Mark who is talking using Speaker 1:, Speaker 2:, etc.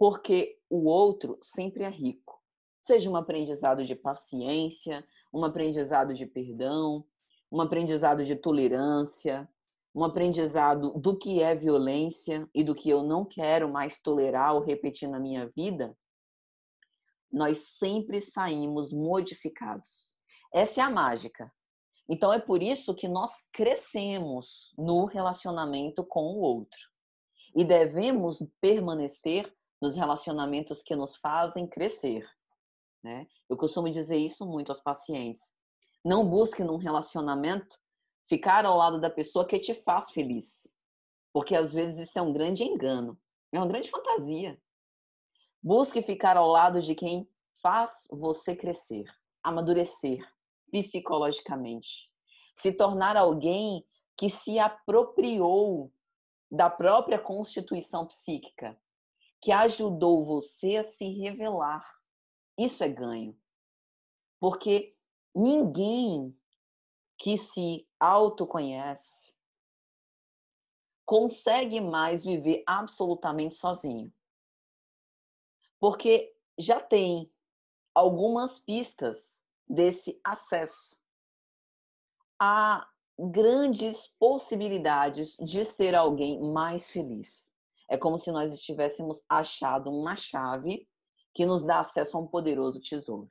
Speaker 1: porque o outro sempre é rico. Seja um aprendizado de paciência, um aprendizado de perdão, um aprendizado de tolerância, um aprendizado do que é violência e do que eu não quero mais tolerar ou repetir na minha vida, nós sempre saímos modificados. Essa é a mágica. Então é por isso que nós crescemos no relacionamento com o outro e devemos permanecer nos relacionamentos que nos fazem crescer. Né? Eu costumo dizer isso muito aos pacientes. Não busque num relacionamento ficar ao lado da pessoa que te faz feliz, porque às vezes isso é um grande engano, é uma grande fantasia. Busque ficar ao lado de quem faz você crescer, amadurecer psicologicamente, se tornar alguém que se apropriou da própria constituição psíquica, que ajudou você a se revelar. Isso é ganho. Porque ninguém que se autoconhece consegue mais viver absolutamente sozinho. Porque já tem algumas pistas desse acesso. a grandes possibilidades de ser alguém mais feliz. É como se nós estivéssemos achado uma chave que nos dá acesso a um poderoso tesouro.